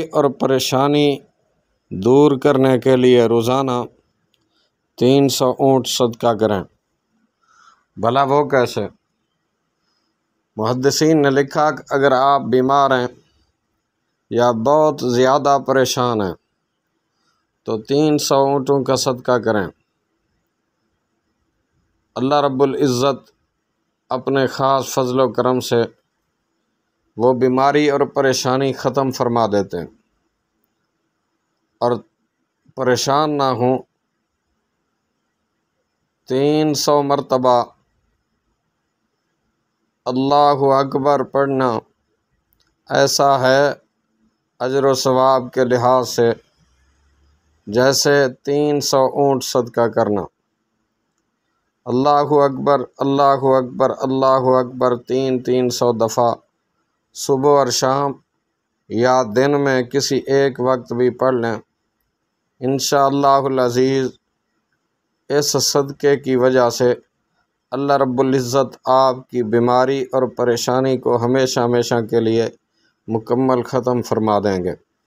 और परेशानी दूर करने के लिए रोज़ाना तीन सौ ऊँट सदका करें भला वो कैसे मुहदसिन ने लिखा कि अगर आप बीमार हैं या बहुत ज़्यादा परेशान हैं तो तीन सौ ऊँटों का सदका करें अल्लाह रब्बुल इज़्ज़त अपने ख़ास फजल करम से वो बीमारी और परेशानी ख़त्म फरमा देते हैं और परेशान ना हों तीन सौ मरतबा अल्लाह अकबर पढ़ना ऐसा है अजर सवाब के लिहाज से जैसे तीन सौ ऊँट सदका करना अल्लाह अकबर अल्लाह अकबर अल्लाह अकबर तीन तीन सौ दफ़ा सुबह और शाम या दिन में किसी एक वक्त भी पढ़ लें इन अज़ीज़ इस सदक़े की वजह से अल्लाह रब्ज़त आपकी बीमारी और परेशानी को हमेशा हमेशा के लिए मुकम्मल ख़त्म फरमा देंगे